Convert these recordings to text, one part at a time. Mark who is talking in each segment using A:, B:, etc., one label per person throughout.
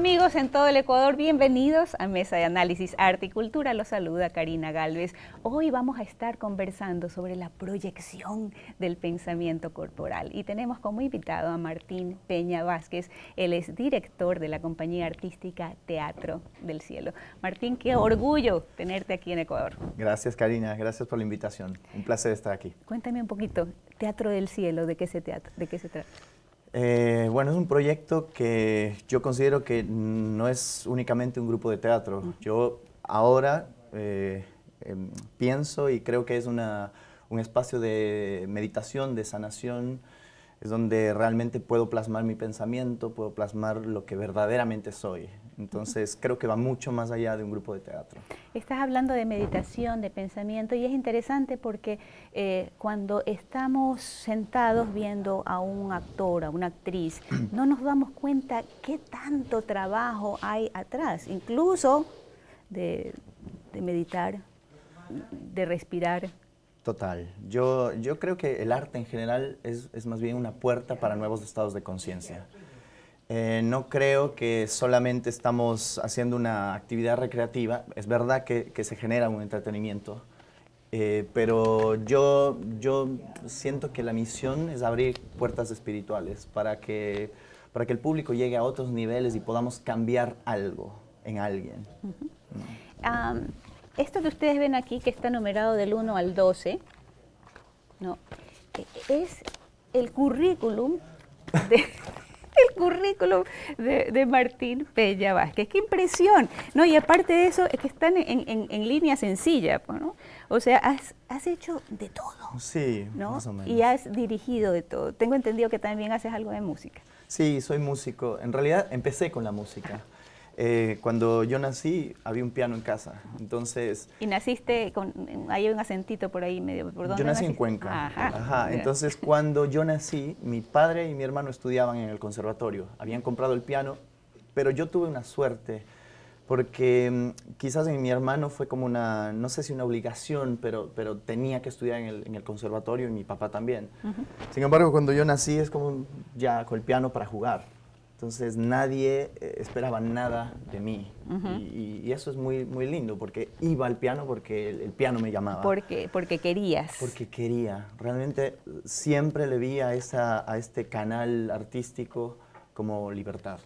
A: Amigos en todo el Ecuador, bienvenidos a Mesa de Análisis Arte y Cultura. Los saluda Karina Galvez. Hoy vamos a estar conversando sobre la proyección del pensamiento corporal y tenemos como invitado a Martín Peña Vázquez. Él es director de la compañía artística Teatro del Cielo. Martín, qué orgullo tenerte aquí en Ecuador.
B: Gracias Karina, gracias por la invitación. Un placer estar aquí.
A: Cuéntame un poquito, Teatro del Cielo, ¿de qué se, teatro, de qué se trata?
B: Eh, bueno, es un proyecto que yo considero que no es únicamente un grupo de teatro. Yo ahora eh, em, pienso y creo que es un espacio de meditación, de sanación, es donde realmente puedo plasmar mi pensamiento, puedo plasmar lo que verdaderamente soy. Entonces creo que va mucho más allá de un grupo de teatro.
A: Estás hablando de meditación, de pensamiento, y es interesante porque eh, cuando estamos sentados viendo a un actor, a una actriz, no nos damos cuenta qué tanto trabajo hay atrás, incluso de, meditar, de respirar.
B: Total. Yo, creo que el arte en general es más bien una puerta para nuevos estados de conciencia. Eh, no creo que solamente estamos haciendo una actividad recreativa. Es verdad que, se genera un entretenimiento, eh, pero yo, yo siento que la misión es abrir puertas espirituales para que, para que el público llegue a otros niveles y podamos cambiar algo en alguien.
A: esto que ustedes ven aquí, que está numerado del 1 al 12, ¿no? E, e, es el currículum de... el currículum de, de Martín Pella Vázquez. ¡Qué impresión! ¿no? Y aparte de eso, es que están en, línea sencilla, O sea, has, has, hecho de todo.
B: Sí, más o menos. Y
A: has dirigido de todo. Tengo entendido que también haces algo de música.
B: Sí, soy músico. En realidad empecé con la música. Eh, cuando yo nací había un piano en casa, entonces...
A: ¿Y naciste con, hay un acentito por ahí medio, Yo nací en Cuenca, ajá. Entonces
B: cuando yo nací, mi padre y mi hermano estudiaban en el conservatorio, habían comprado el piano, pero yo tuve una suerte, porque mm, quizás en mi hermano fue como una, no sé si una obligación, pero, pero tenía que estudiar en el, conservatorio y mi papá también. Sin embargo, cuando yo nací es como ya con el piano para jugar. Entonces nadie eh, esperaba nada de mí. y, eso es muy, muy lindo, porque iba al piano porque el, piano me llamaba.
A: Porque, porque querías.
B: Porque quería. Realmente siempre le vi a, esa, a este canal artístico como libertad.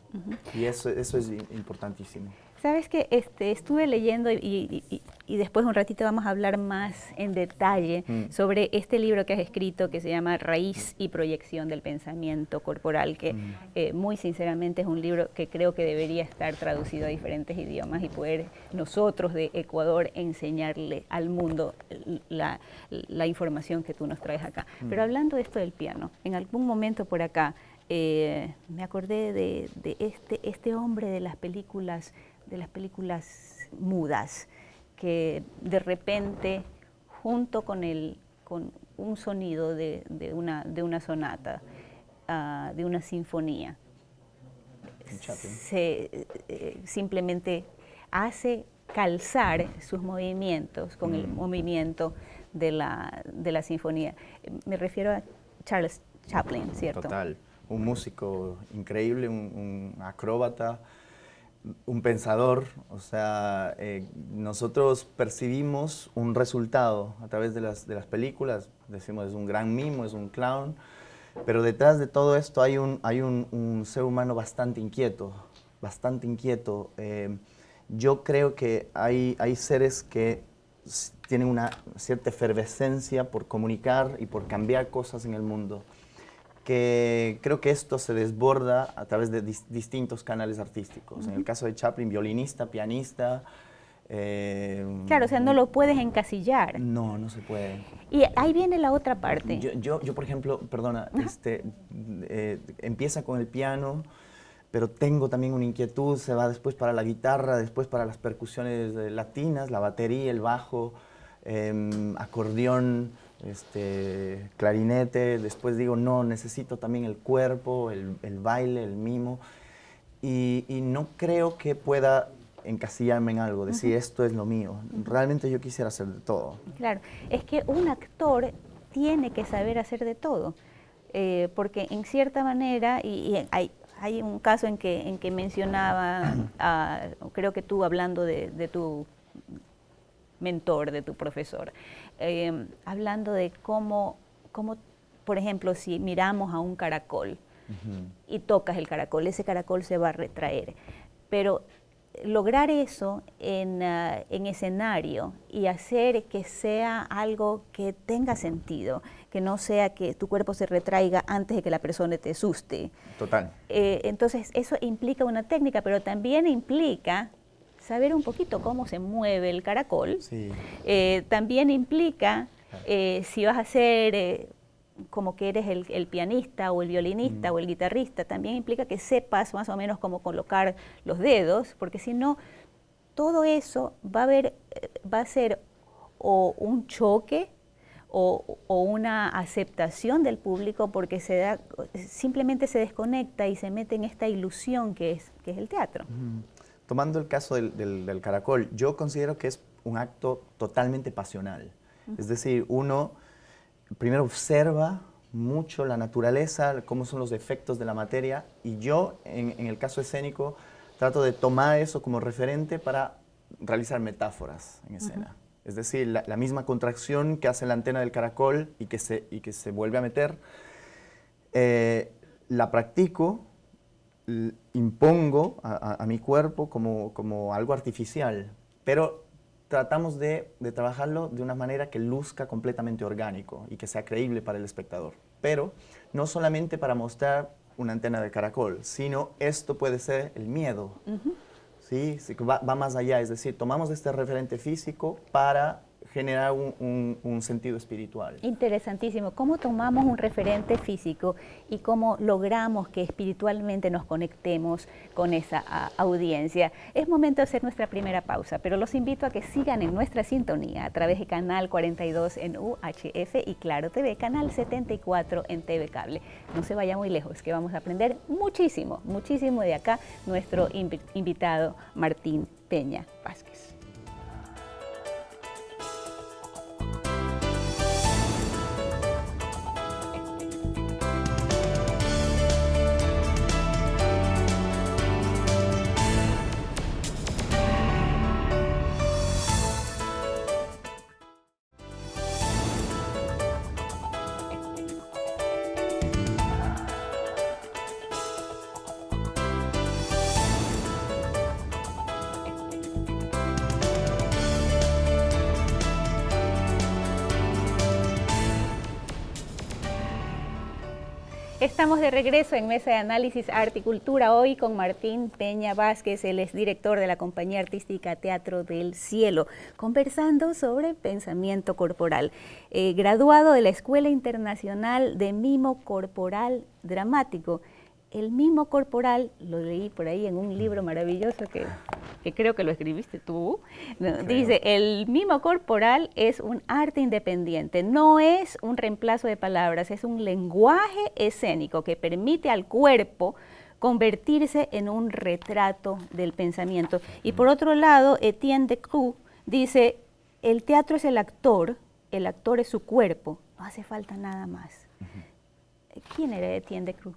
B: Y eso, eso es importantísimo.
A: Sabes que este, estuve leyendo y, y después un ratito vamos a hablar más en detalle mm. sobre este libro que has escrito que se llama Raíz y Proyección del Pensamiento Corporal, que mm. eh, muy sinceramente es un libro que creo que debería estar traducido a diferentes idiomas y poder nosotros de Ecuador enseñarle al mundo la, información que tú nos traes acá. Mm. Pero hablando de esto del piano, en algún momento por acá eh, me acordé de, este, este hombre de las películas, de las películas mudas que de repente, junto con, el, con un sonido de, de, una, de una, sonata, ah, de una sinfonía, se, eh, simplemente hace calzar sus movimientos con el mm. movimiento de la, de la sinfonía. Me refiero a Charles Chaplin, ¿cierto? Total,
B: un músico increíble, un acróbata, un pensador, o sea, eh, nosotros percibimos un resultado a través de las, películas, decimos es un gran mimo, es un clown, pero detrás de todo esto hay un, ser humano bastante inquieto, bastante inquieto. Eh, yo creo que hay, hay seres que tienen una cierta efervescencia por comunicar y por cambiar cosas en el mundo que creo que esto se desborda a través de distintos canales artísticos. En el caso de Chaplin, violinista, pianista. Em, claro, o sea, no
A: lo puedes encasillar.
B: No, no se puede.
A: Y ahí viene la otra parte.
B: Yo, yo, por ejemplo, perdona, este, eh, empieza con el piano, pero tengo también una inquietud, se va después para la guitarra, después para las percusiones eh, latinas, la batería, el bajo, em, acordeón este, clarinete, después digo, no, necesito también el cuerpo, el, baile, el mimo, y, no creo que pueda encasillarme en algo, decir esto es lo mío. Realmente yo quisiera hacer de todo.
A: Claro, es que un actor tiene que saber hacer de todo, eh, porque en cierta manera, y, hay, un caso en que, en que mencionaba, creo que tú hablando de tu mentor, de tu profesor, Em, hablando de cómo, cómo, por ejemplo, si miramos a un caracol y tocas el caracol, ese caracol se va a retraer. Pero lograr eso en, ah, en, escenario y hacer que sea algo que tenga sentido, que no sea que tu cuerpo se retraiga antes de que la persona te asuste. Total. Eh, entonces, eso implica una técnica, pero también implica saber un poquito cómo se mueve el caracol. Eh, también implica eh, si vas a ser eh, como que eres el, pianista o el violinista mm. o el guitarrista, también implica que sepas más o menos cómo colocar los dedos, porque si no, todo eso va a, ver va a ser o un choque o, una aceptación del público porque se da, simplemente se desconecta y se mete en esta ilusión que es, que es el teatro. Mm
B: tomando el caso del, caracol, yo considero que es un acto totalmente pasional. Es decir, uno primero observa mucho la naturaleza, cómo son los efectos de la materia, y yo, en, el caso escénico, trato de tomar eso como referente para realizar metáforas en escena. Es decir, la, misma contracción que hace la antena del caracol y que se, y que se vuelve a meter, eh, la practico impongo a, mi cuerpo como, como, algo artificial, pero tratamos de, trabajarlo de una manera que luzca completamente orgánico y que sea creíble para el espectador. Pero no solamente para mostrar una antena de caracol, sino esto puede ser el miedo. ¿sí? va, más allá, es decir, tomamos este referente físico para genera un, sentido espiritual.
A: Interesantísimo. ¿Cómo tomamos un referente físico y cómo logramos que espiritualmente nos conectemos con esa audiencia? Es momento de hacer nuestra primera pausa, pero los invito a que sigan en nuestra sintonía a través de Canal 42 en UHF y Claro TV, Canal 74 en TV Cable. No se vaya muy lejos, que vamos a aprender muchísimo, muchísimo de acá nuestro invitado Martín Peña Vázquez. estamos de regreso en Mesa de Análisis Arte y Cultura, hoy con Martín Peña Vázquez, el exdirector director de la compañía artística Teatro del Cielo, conversando sobre pensamiento corporal. Eh, graduado de la Escuela Internacional de Mimo Corporal Dramático, el mismo corporal, lo leí por ahí en un libro maravilloso que, creo que lo escribiste tú, dice, el mimo corporal es un arte independiente, no es un reemplazo de palabras, es un lenguaje escénico que permite al cuerpo convertirse en un retrato del pensamiento. Y por otro lado, Etienne de Cruz dice, el teatro es el actor, el actor es su cuerpo, no hace falta nada más. ¿Quién era Etienne de Cruz?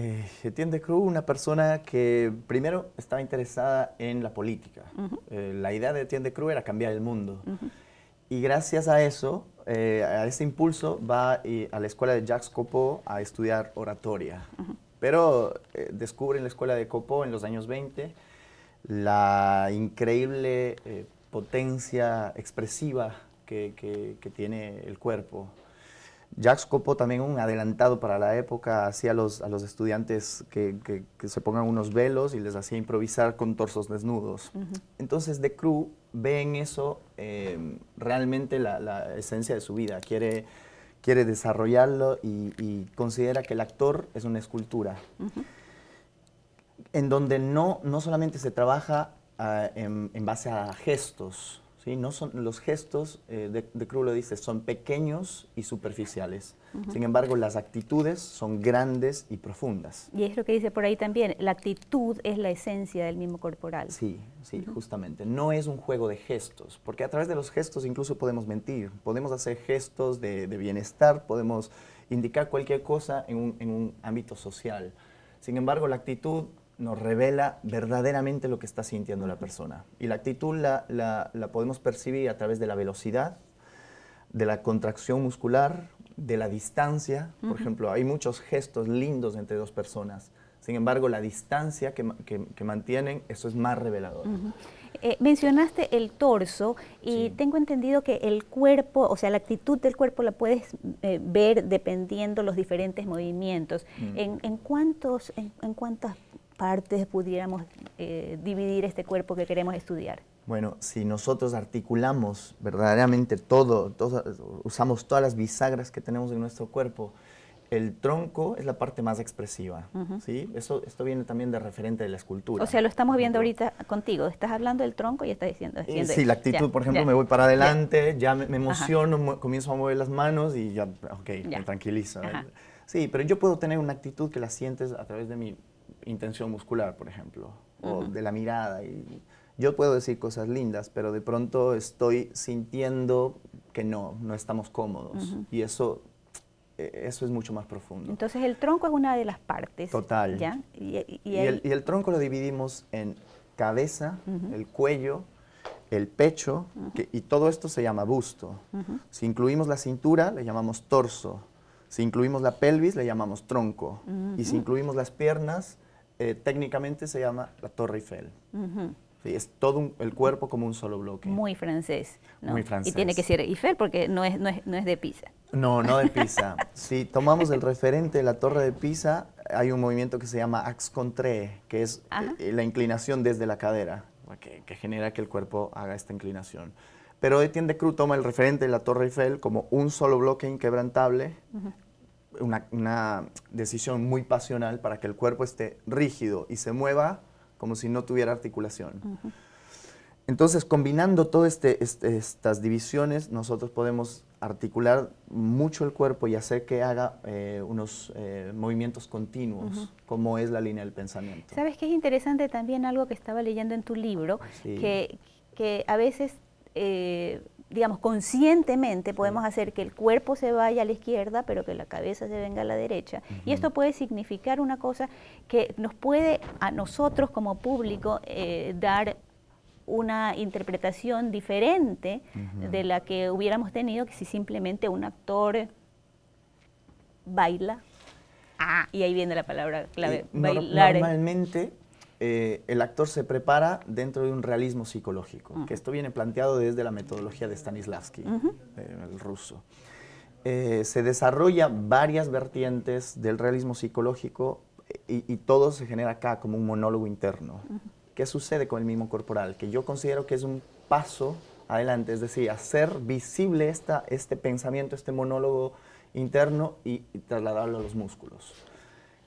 B: Eh, Etienne Cruz, una persona que primero estaba interesada en la política. Eh, la idea de Etienne de Cruz era cambiar el mundo. Y gracias a eso, eh, a ese impulso, va eh, a la escuela de Jacques Copeau a estudiar oratoria. Pero descubre en la escuela de Copeau en los años 20 la increíble potencia expresiva que, tiene el cuerpo. Jacques copó también un adelantado para la época, hacía a los, estudiantes que, se pongan unos velos y les hacía improvisar con torsos desnudos. Entonces The Crew ve en eso em, realmente la, esencia de su vida, quiere, quiere desarrollarlo y, considera que el actor es una escultura, en donde no, no solamente se trabaja ah, en base a gestos, no son, los gestos, eh, de, de lo dice, son pequeños y superficiales. Sin embargo, las actitudes son grandes y profundas.
A: Y es lo que dice por ahí también, la actitud es la esencia del mismo corporal.
B: Sí, sí, justamente. No es un juego de gestos, porque a través de los gestos incluso podemos mentir, podemos hacer gestos de, bienestar, podemos indicar cualquier cosa en un ámbito social. Sin embargo, la actitud nos revela verdaderamente lo que está sintiendo la persona. Y la actitud la, podemos percibir a través de la velocidad, de la contracción muscular, de la distancia. Por ejemplo, hay muchos gestos lindos entre dos personas. Sin embargo, la distancia que, mantienen, eso es más revelador.
A: Eh, mencionaste el torso y tengo entendido que el cuerpo, o sea, la actitud del cuerpo la puedes eh, ver dependiendo los diferentes movimientos. Mm. ¿En, en, cuántos, en cuántas partes pudiéramos eh, dividir este cuerpo que queremos estudiar?
B: Bueno, si nosotros articulamos verdaderamente todo, usamos todas las bisagras que tenemos en nuestro cuerpo, el tronco es la parte más expresiva, ¿sí? Eso, esto viene también de referente de la escultura. O sea,
A: lo estamos viendo ahorita contigo, estás hablando del tronco y estás diciendo... Eh, sí, la actitud, por ejemplo, me voy para adelante,
B: ya, me, emociono, comienzo a mover las manos y ya, ok, me tranquilizo. ¿eh? Sí, pero yo puedo tener una actitud que la sientes a través de mi intención muscular, por ejemplo, o de la mirada. yo puedo decir cosas lindas, pero de pronto estoy sintiendo que no, no estamos cómodos. Y eso, e, eso es mucho más profundo.
A: Entonces el tronco es una de las partes. Total.
B: Y, el, tronco lo dividimos en cabeza, el cuello, el pecho, y todo esto se llama busto. Si incluimos la cintura, le llamamos torso. Si incluimos la pelvis, le llamamos tronco. Y si incluimos las piernas, eh, técnicamente se llama la Torre Eiffel. y es todo el cuerpo como un solo bloque.
A: Muy francés. Muy francés. Y tiene que ser Eiffel porque no es, no es, de Pisa.
B: No, no de Pisa. si tomamos el referente de la Torre de Pisa, hay un movimiento que se llama ax contre, que es eh, eh, la inclinación desde la cadera, que, genera que el cuerpo haga esta inclinación. Pero Etienne de Cruz toma el referente de la Torre Eiffel como un solo bloque inquebrantable, una, decisión muy pasional para que el cuerpo esté rígido y se mueva como si no tuviera articulación. Entonces, combinando todas este, este, estas divisiones, nosotros podemos articular mucho el cuerpo y hacer que haga eh, unos eh, movimientos continuos, como es la línea del pensamiento.
A: Sabes que es interesante también algo que estaba leyendo en tu libro, que, a veces eh, digamos, conscientemente podemos hacer que el cuerpo se vaya a la izquierda, pero que la cabeza se venga a la derecha. Y esto puede significar una cosa que nos puede a nosotros como público eh, dar una interpretación diferente de la que hubiéramos tenido que si simplemente un actor baila. Ah, y ahí viene la palabra clave, eh, bailar.
B: Normalmente eh, el actor se prepara dentro de un realismo psicológico, que esto viene planteado desde la metodología de Stanislavski, eh, el ruso. Eh, se desarrolla varias vertientes del realismo psicológico y, todo se genera acá como un monólogo interno. ¿Qué sucede con el mismo corporal? Que yo considero que es un paso adelante, es decir, hacer visible este pensamiento, este monólogo interno y trasladarlo a los músculos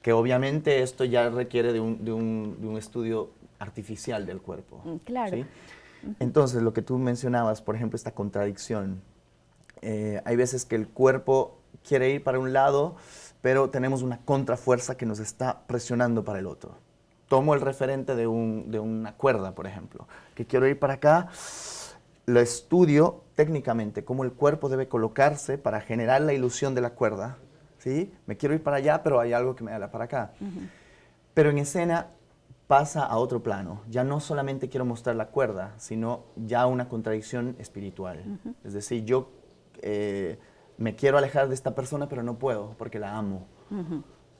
B: que obviamente esto ya requiere de un, estudio artificial del cuerpo.
A: Mm, claro.
B: Entonces, lo que tú mencionabas, por ejemplo, esta contradicción. Eh, hay veces que el cuerpo quiere ir para un lado, pero tenemos una contrafuerza que nos está presionando para el otro. Tomo el referente de, de una cuerda, por ejemplo, que quiero ir para acá, lo estudio técnicamente, cómo el cuerpo debe colocarse para generar la ilusión de la cuerda, ¿sí? Me quiero ir para allá, pero hay algo que me da para acá. Pero en escena pasa a otro plano. Ya no solamente quiero mostrar la cuerda, sino ya una contradicción espiritual. Es decir, yo eh, me quiero alejar de esta persona, pero no puedo porque la amo.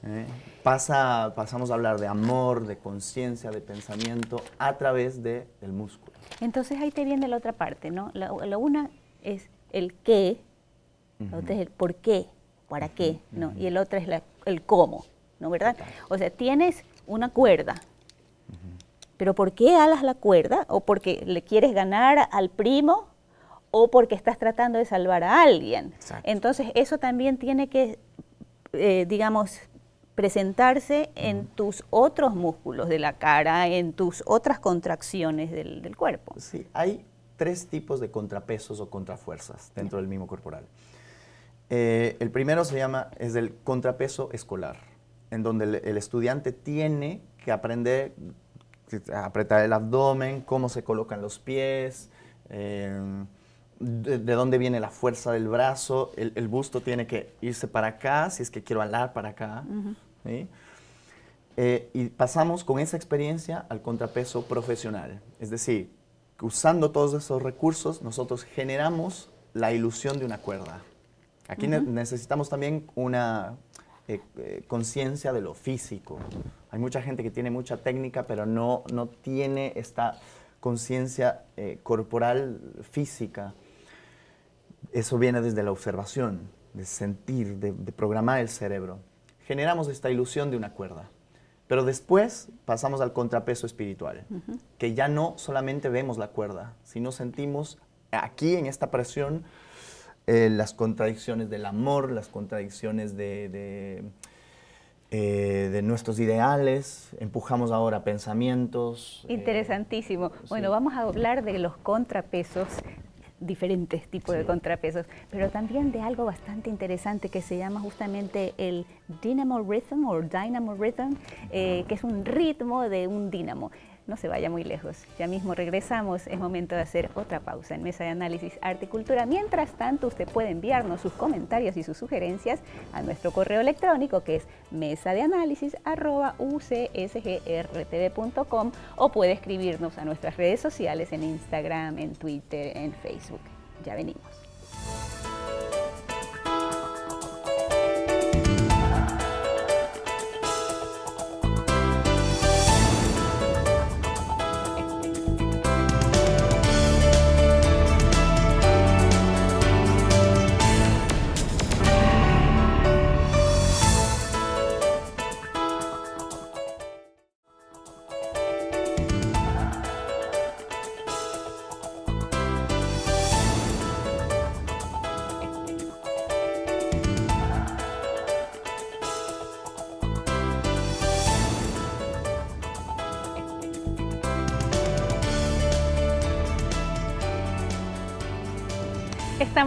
B: ¿Eh? pasamos a hablar de amor, de conciencia, de pensamiento a través del músculo.
A: Entonces ahí te viene la otra parte, ¿no? La, una es el qué, la otra es el por qué. ¿para qué? ¿no? Y el otro es el cómo, ¿no verdad? O sea, tienes una cuerda, pero ¿por qué alas la cuerda? ¿O porque le quieres ganar al primo? ¿O porque estás tratando de salvar a alguien? Entonces, eso también tiene que, eh, digamos, presentarse en tus otros músculos de la cara, en tus otras contracciones del, del cuerpo. Sí,
B: hay tres tipos de contrapesos o contrafuerzas dentro del mismo corporal. Eh, el primero se llama, es el contrapeso escolar, en donde el, estudiante tiene que aprender a apretar el abdomen, cómo se colocan los pies, eh, de, dónde viene la fuerza del brazo, el, busto tiene que irse para acá, si es que quiero hablar para acá. Eh, y pasamos con esa experiencia al contrapeso profesional. Es decir, usando todos esos recursos, nosotros generamos la ilusión de una cuerda. Aquí necesitamos también una eh, eh, conciencia de lo físico. Hay mucha gente que tiene mucha técnica, pero no, tiene esta conciencia eh, corporal física. Eso viene desde la observación, de sentir, de, programar el cerebro. Generamos esta ilusión de una cuerda. Pero después pasamos al contrapeso espiritual, que ya no solamente vemos la cuerda, sino sentimos aquí en esta presión eh, las contradicciones del amor, las contradicciones de, de, eh, nuestros ideales, empujamos ahora pensamientos.
A: Eh, Interesantísimo. bueno, vamos a hablar de los contrapesos diferentes tipos de contrapesos, pero también de algo bastante interesante que se llama justamente el dynamo rhythm o dynamo rhythm, que es un ritmo de un dínamo. No se vaya muy lejos. Ya mismo regresamos. Es momento de hacer otra pausa en Mesa de Análisis Arte y Cultura. Mientras tanto, usted puede enviarnos sus comentarios y sus sugerencias a nuestro correo electrónico que es mesa de análisis o puede escribirnos a nuestras redes sociales en Instagram, en Twitter, en Facebook. Ya venimos.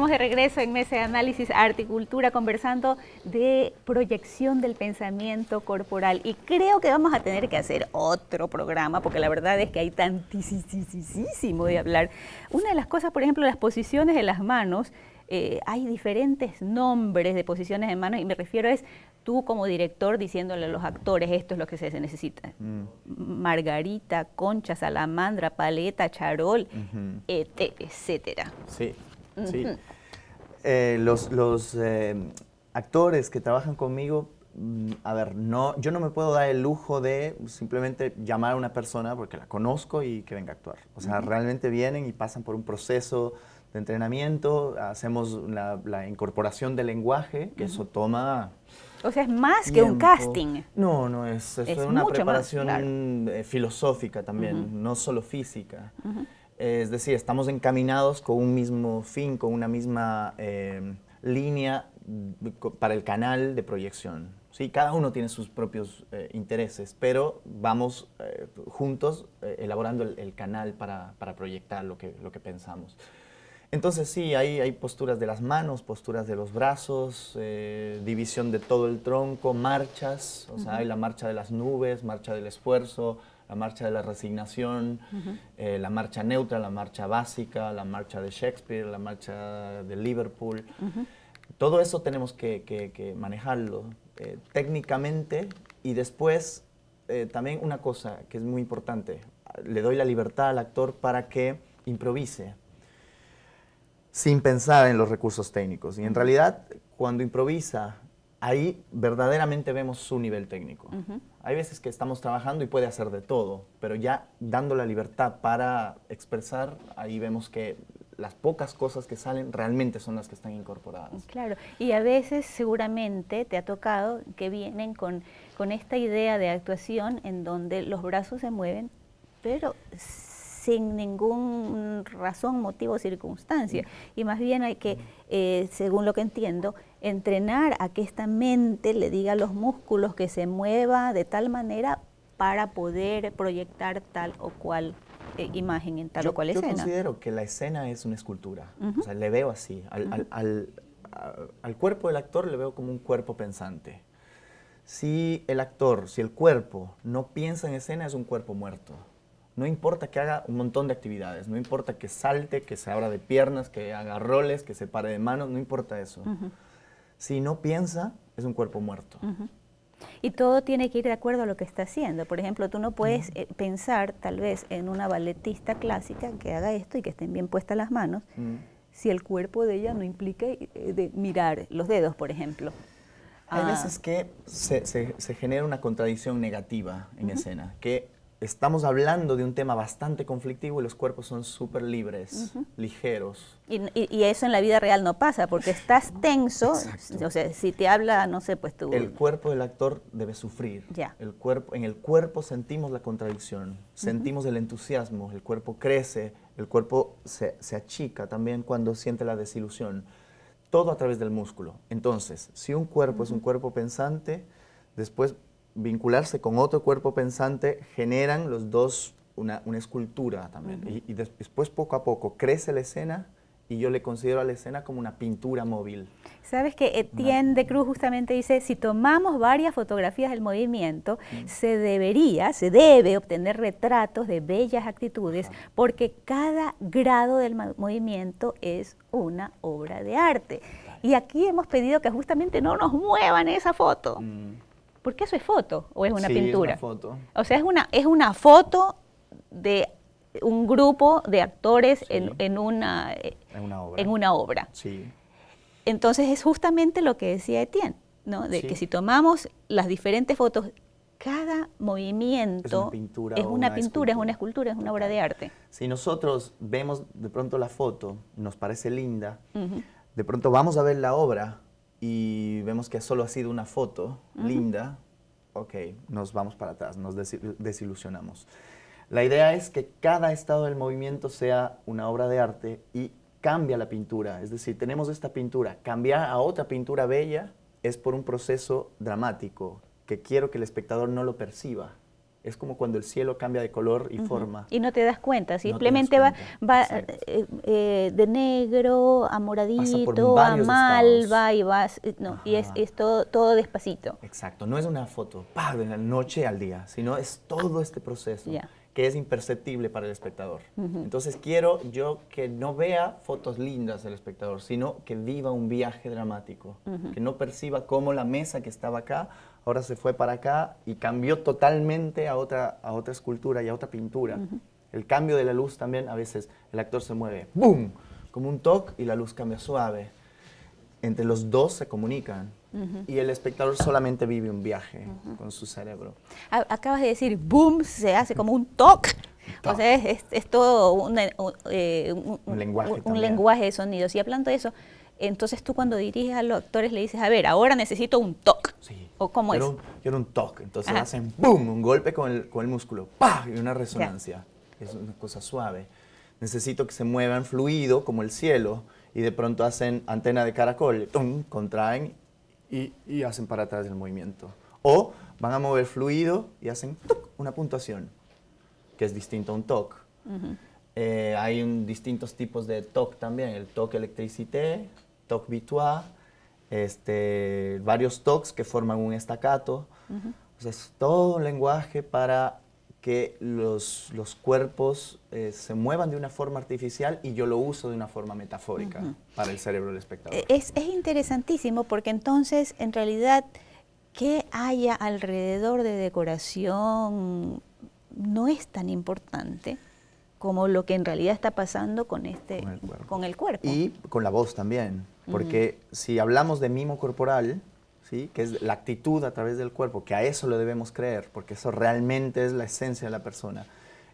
A: de regreso en Mesa de Análisis Arte conversando de proyección del pensamiento corporal y creo que vamos a tener que hacer otro programa porque la verdad es que hay tantísimo de hablar. Una de las cosas, por ejemplo, las posiciones de las manos, eh, hay diferentes nombres de posiciones de manos y me refiero es tú como director diciéndole a los actores esto es lo que se necesita. Mm. Margarita, concha, salamandra, paleta, charol, etcétera. Sí, sí.
B: Eh, los, los eh, actores que trabajan conmigo, mm, a ver, no, yo no me puedo dar el lujo de simplemente llamar a una persona porque la conozco y que venga a actuar. O sea, realmente vienen y pasan por un proceso de entrenamiento, hacemos la, incorporación del lenguaje, que eso toma...
A: O sea, es más que un casting.
B: No, no, es, es, una preparación eh, filosófica también, no solo física. Es decir, estamos encaminados con un mismo fin, con una misma eh, línea para el canal de proyección. ¿sí? Cada uno tiene sus propios eh, intereses, pero vamos eh, juntos elaborando el, canal para, proyectar lo que, pensamos. Entonces sí, hay, posturas de las manos, posturas de los brazos, división de todo el tronco, marchas, o sea, hay la marcha de las nubes, marcha del esfuerzo, la marcha de la resignación, eh, la marcha neutra, la marcha básica, la marcha de Shakespeare, la marcha de Liverpool. Todo eso tenemos que, manejarlo eh, técnicamente y después eh, también una cosa que es muy importante, le doy la libertad al actor para que improvise sin pensar en los recursos técnicos. Y en realidad, cuando improvisa ahí verdaderamente vemos su nivel técnico. Hay veces que estamos trabajando y puede hacer de todo, pero ya dando la libertad para expresar, ahí vemos que las pocas cosas que salen realmente son las que están incorporadas.
A: Claro, y a veces seguramente te ha tocado que vienen con, con esta idea de actuación en donde los brazos se mueven, pero sin ningún razón, motivo, circunstancia. Mm. Y más bien hay que, eh, según lo que entiendo, entrenar a que esta mente le diga a los músculos que se mueva de tal manera para poder proyectar tal o cual eh, imagen en tal o cual escena. Yo
B: considero que la escena es una escultura, o sea, le veo así, al, cuerpo del actor le veo como un cuerpo pensante. Si el actor, si el cuerpo no piensa en escena, es un cuerpo muerto. No importa que haga un montón de actividades, no importa que salte, que se abra de piernas, que haga roles, que se pare de manos, no importa eso. Si no piensa, es un cuerpo muerto.
A: Y todo tiene que ir de acuerdo a lo que está haciendo. Por ejemplo, tú no puedes eh, pensar tal vez en una balletista clásica que haga esto y que estén bien puestas las manos, si el cuerpo de ella no implique eh, de mirar los dedos, por ejemplo. Hay ah. veces
B: que se, genera una contradicción negativa en escena, que estamos hablando de un tema bastante conflictivo y los cuerpos son súper libres, ligeros.
A: Y, eso en la vida real no pasa, porque estás tenso, o sea, si te habla, no sé, pues tú... El
B: cuerpo del actor debe sufrir. Ya. El cuerpo, en el cuerpo sentimos la contradicción, sentimos el entusiasmo, el cuerpo crece, el cuerpo se, achica también cuando siente la desilusión. Todo a través del músculo. Entonces, si un cuerpo es un cuerpo pensante, después vincularse con otro cuerpo pensante generan los dos una, una escultura también. y, después poco a poco crece la escena y yo le considero a la escena como una pintura móvil.
A: Sabes que Etienne de Cruz justamente dice, si tomamos varias fotografías del movimiento, se debería, se debe obtener retratos de bellas actitudes, porque cada grado del movimiento es una obra de arte. Y aquí hemos pedido que justamente no nos muevan esa foto. Mm. Porque eso es foto o es una pintura. Es una foto. O sea, es una, es una foto de un grupo de actores en, una, en, una, obra. Sí. Entonces es justamente lo que decía Etienne, ¿no? De que si tomamos las diferentes fotos cada movimiento es una pintura, es una, escultura, es una obra de arte.
B: Si nosotros vemos de pronto la foto, nos parece linda, de pronto vamos a ver la obra y vemos que solo ha sido una foto linda, ok, nos vamos para atrás, nos desilusionamos. La idea es que cada estado del movimiento sea una obra de arte y cambia la pintura. Es decir, tenemos esta pintura, cambiar a otra pintura bella es por un proceso dramático que quiero que el espectador no lo perciba, es como cuando el cielo cambia de color y forma. Y
A: no te das cuenta, simplemente va, va eh, eh, de negro a moradito, a malva y vas, eh, no, y es, es, todo, despacito. Exacto,
B: no es una foto, ¡pah! de la noche al día, sino es todo este proceso. que es imperceptible para el espectador.
A: Entonces
B: quiero yo que no vea fotos lindas del espectador, sino que viva un viaje dramático, que no perciba cómo la mesa que estaba acá ahora se fue para acá y cambió totalmente a otra, a otra escultura y a otra pintura. El cambio de la luz también, a veces el actor se mueve, ¡boom! Como un toque y la luz cambia suave. Entre los dos se comunican y el espectador solamente vive un viaje con su cerebro.
A: Acabas de decir, ¡boom! Se hace como un toque. O sea, es, todo un, eh, eh, lenguaje, de sonidos. Y hablando de eso, entonces tú cuando diriges a los actores le dices, a ver, ahora necesito un toque. ¿O cómo es?
B: Era un toque. Entonces hacen boom, un golpe con el, músculo, pa, Y una resonancia. Es una cosa suave. Necesito que se muevan fluido como el cielo y de pronto hacen antena de caracol, contraen y, hacen para atrás el movimiento. O van a mover fluido y hacen una puntuación que es distinto a un TOC. Eh, hay distintos tipos de TOC también, el TOC electricité, TOC bitois, este, varios TOCs que forman un estacato. Uh es todo un lenguaje para que los, los cuerpos eh, se muevan de una forma artificial y yo lo uso de una forma metafórica para el cerebro del
A: espectador. E, es, es, interesantísimo porque entonces, en realidad, ¿qué haya alrededor de decoración no es tan importante como lo que en realidad está pasando con, este, con, el, cuerpo.
B: Y con la voz también, porque si hablamos de mimo corporal, ¿sí? que es la actitud a través del cuerpo, que a eso lo debemos creer, porque eso realmente es la esencia de la persona,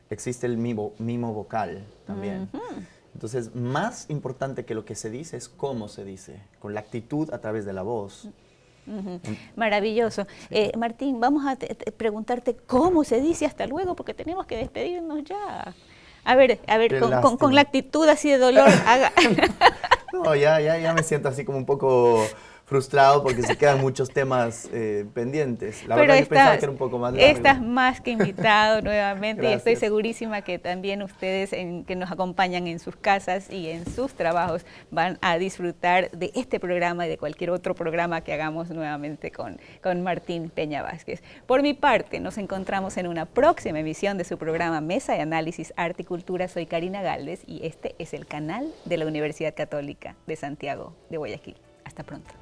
B: existe el mimo, vocal también. Entonces, más importante que lo que se dice es cómo se dice, con la actitud a través de la voz. Mm.
A: Maravilloso. Eh, Martín, vamos a preguntarte cómo se dice hasta luego, porque tenemos que despedirnos ya. A ver, a ver, con, la actitud así de dolor.
B: no, ya, ya, ya me siento así como un poco frustrado porque se quedan muchos temas eh, pendientes. La verdad estás, yo pensaba que era un poco más Estás más
A: que invitado nuevamente y estoy segurísima que también ustedes que nos acompañan en sus casas y en sus trabajos van a disfrutar de este programa y de cualquier otro programa que hagamos nuevamente con, con Martín Peña Vázquez. Por mi parte, nos encontramos en una próxima emisión de su programa Mesa de Análisis Arte y Cultura. Soy Karina Galdes y este es el canal de la Universidad Católica de Santiago de Guayaquil. Hasta pronto.